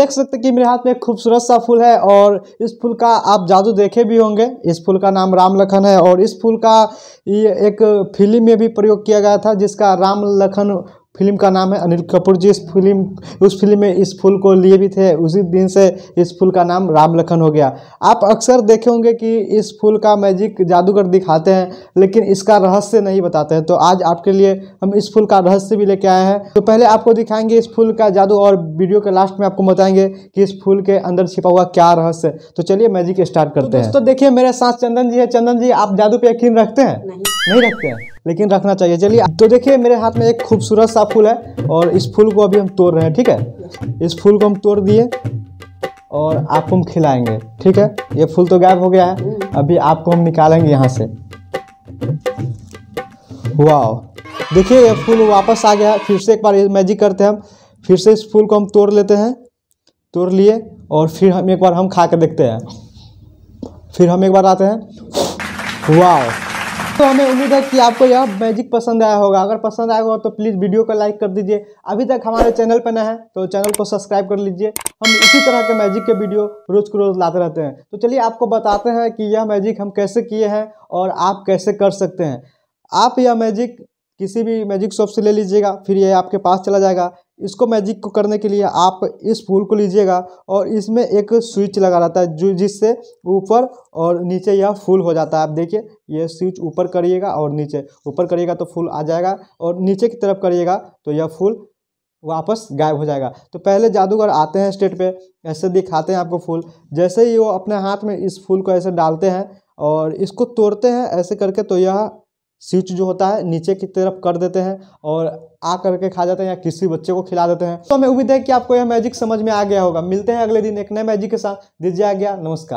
देख सकते कि मेरे हाथ में एक खूबसूरत सा फूल है और इस फूल का आप जादू देखे भी होंगे इस फूल का नाम राम लखन है और इस फूल का ये एक फिल्म में भी प्रयोग किया गया था जिसका राम लखन फिल्म का नाम है अनिल कपूर जी इस फिल्म उस फिल्म में इस फूल को लिए भी थे उसी दिन से इस फूल का नाम राम लखन हो गया आप अक्सर देखे होंगे कि इस फूल का मैजिक जादूगर दिखाते हैं लेकिन इसका रहस्य नहीं बताते हैं तो आज आपके लिए हम इस फूल का रहस्य भी लेके आए हैं तो पहले आपको दिखाएंगे इस फूल का जादू और वीडियो के लास्ट में आपको बताएंगे कि इस फूल के अंदर छिपा हुआ क्या रहस्य तो चलिए मैजिक स्टार्ट करते तो हैं तो देखिए मेरे साथ चंदन जी है चंदन जी आप जादू पे यकीन रखते हैं नहीं रखते हैं लेकिन रखना चाहिए चलिए तो देखिए मेरे हाथ में एक खूबसूरत सा फूल है और इस फूल को अभी हम तोड़ रहे हैं ठीक है इस फूल को हम तोड़ दिए और आपको हम खिलाएंगे ठीक है ये फूल तो गायब हो गया है अभी आपको हम निकालेंगे यहाँ से वाह देखिए ये फूल वापस आ गया फिर से एक बार मैजिक करते हैं हम फिर से इस फूल को हम तोड़ लेते हैं तोड़ लिए और फिर हम एक बार हम खा कर देखते हैं फिर हम एक बार आते हैं वाह तो हमें उम्मीद है कि आपको यह मैजिक पसंद आया होगा अगर पसंद आया होगा तो प्लीज़ वीडियो को लाइक कर दीजिए अभी तक हमारे चैनल पर ना है तो चैनल को सब्सक्राइब कर लीजिए हम इसी तरह के मैजिक के वीडियो रोज़ को रोज़ लाते रहते हैं तो चलिए आपको बताते हैं कि यह मैजिक हम कैसे किए हैं और आप कैसे कर सकते हैं आप यह मैजिक किसी भी मैजिक शॉप से ले लीजिएगा फिर ये आपके पास चला जाएगा इसको मैजिक को करने के लिए आप इस फूल को लीजिएगा और इसमें एक स्विच लगा रहता है जो जिससे ऊपर और नीचे यह फूल हो जाता है आप देखिए यह स्विच ऊपर करिएगा और नीचे ऊपर करिएगा तो फूल आ जाएगा और नीचे की तरफ करिएगा तो यह फूल वापस गायब हो जाएगा तो पहले जादूगर आते हैं स्टेट पे ऐसे दिखाते हैं आपको फूल जैसे ही वो अपने हाथ में इस फूल को ऐसे डालते हैं और इसको तोड़ते हैं ऐसे करके तो यह स्विच जो होता है नीचे की तरफ कर देते हैं और आ करके खा जाते हैं या किसी बच्चे को खिला देते हैं तो हमें उम्मीद है कि आपको यह मैजिक समझ में आ गया होगा मिलते हैं अगले दिन एक नए मैजिक के साथ दीजिए आ गया नमस्कार